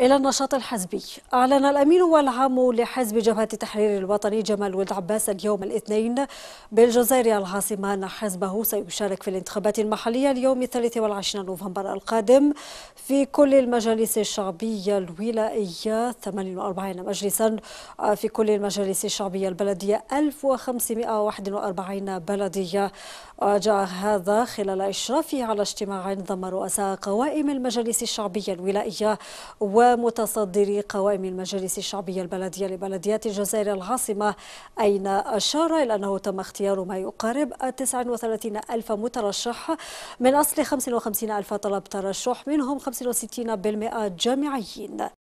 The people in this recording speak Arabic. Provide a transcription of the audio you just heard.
إلى النشاط الحزبي أعلن الأمين والعام لحزب جبهة التحرير الوطني جمال ولد عباس اليوم الاثنين بالجزائر العاصمة أن حزبه سيشارك في الانتخابات المحلية اليوم 23 نوفمبر القادم في كل المجالس الشعبية الولائية 48 مجلسا آه، في كل المجالس الشعبية البلدية 1541 بلدية آه، جاء هذا خلال إشرافه على اجتماع ضم رؤساء قوائم المجالس الشعبية الولائية و ومتصدري قوائم المجالس الشعبية البلدية لبلديات الجزائر العاصمة أين أشار إلى أنه تم اختيار ما يقارب 39 ألف مترشح من أصل 55 ألف طلب ترشح منهم 65% جامعيين